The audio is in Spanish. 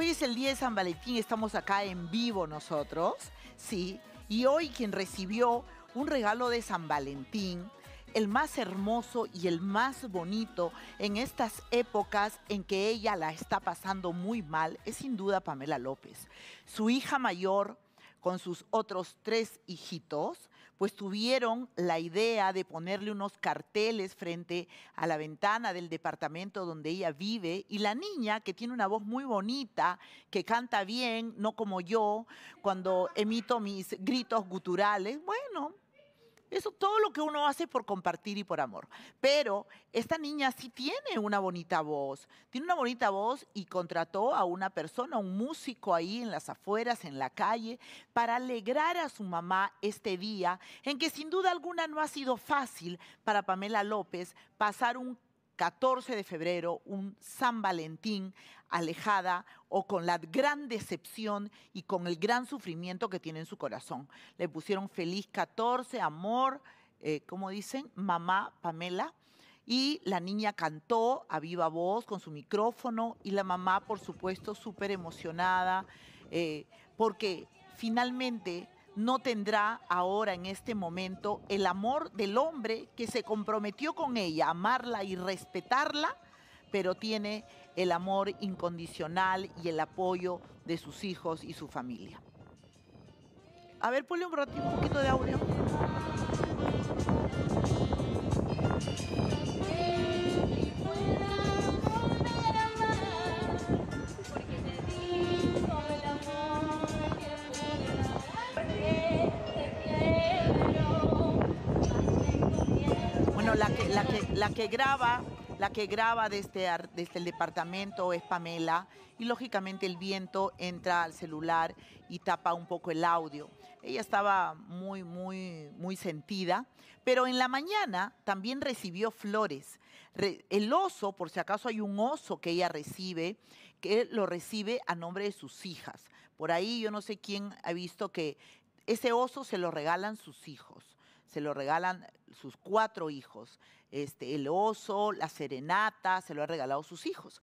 Hoy es el día de San Valentín, estamos acá en vivo nosotros, ¿sí? Y hoy quien recibió un regalo de San Valentín, el más hermoso y el más bonito en estas épocas en que ella la está pasando muy mal, es sin duda Pamela López. Su hija mayor, con sus otros tres hijitos, pues tuvieron la idea de ponerle unos carteles frente a la ventana del departamento donde ella vive y la niña, que tiene una voz muy bonita, que canta bien, no como yo, cuando emito mis gritos guturales, bueno, eso todo lo que uno hace por compartir y por amor. Pero esta niña sí tiene una bonita voz. Tiene una bonita voz y contrató a una persona, un músico ahí en las afueras, en la calle, para alegrar a su mamá este día en que sin duda alguna no ha sido fácil para Pamela López pasar un 14 de febrero, un San Valentín alejada o con la gran decepción y con el gran sufrimiento que tiene en su corazón. Le pusieron feliz 14, amor, eh, ¿cómo como dicen, mamá Pamela. Y la niña cantó a viva voz con su micrófono y la mamá, por supuesto, súper emocionada, eh, porque finalmente no tendrá ahora en este momento el amor del hombre que se comprometió con ella, amarla y respetarla, pero tiene el amor incondicional y el apoyo de sus hijos y su familia. A ver, ponle un ratito, un poquito de audio. la que, la que, graba la que graba desde, este este, el departamento es Pamela y lógicamente el viento entra al celular y tapa un poco el audio. Ella estaba muy, muy, muy sentida, pero en la mañana también recibió flores. el oso, por si acaso hay un oso que ella recibe, que lo recibe a nombre de sus hijas. Por ahí yo no sé quién ha visto que ese oso se lo regalan sus hijos se lo regalan sus cuatro hijos. Este, el oso, la serenata, se lo ha regalado sus hijos.